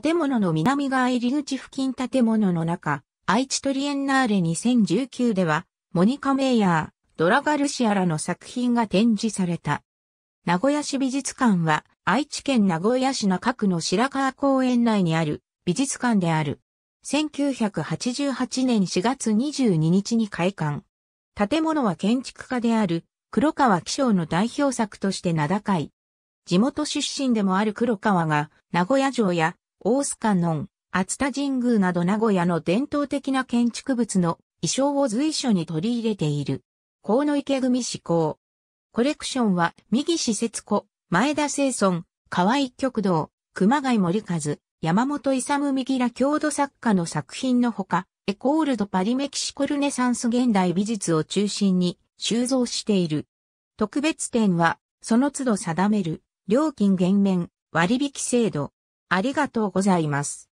建物の南側入り口付近建物の中、愛知トリエンナーレ2019では、モニカ・メイヤー、ドラガルシアらの作品が展示された。名古屋市美術館は、愛知県名古屋市中区の白川公園内にある美術館である。1988年4月22日に開館。建物は建築家である黒川紀章の代表作として名高い。地元出身でもある黒川が名古屋城や大須観音、熱田神宮など名古屋の伝統的な建築物の衣装を随所に取り入れている。河野池組志向。コレクションは、右施設子、前田清村、河合極道、熊谷森和、山本勇右ら郷土作家の作品のほか、エコールドパリメキシコルネサンス現代美術を中心に収蔵している。特別展は、その都度定める、料金減免、割引制度、ありがとうございます。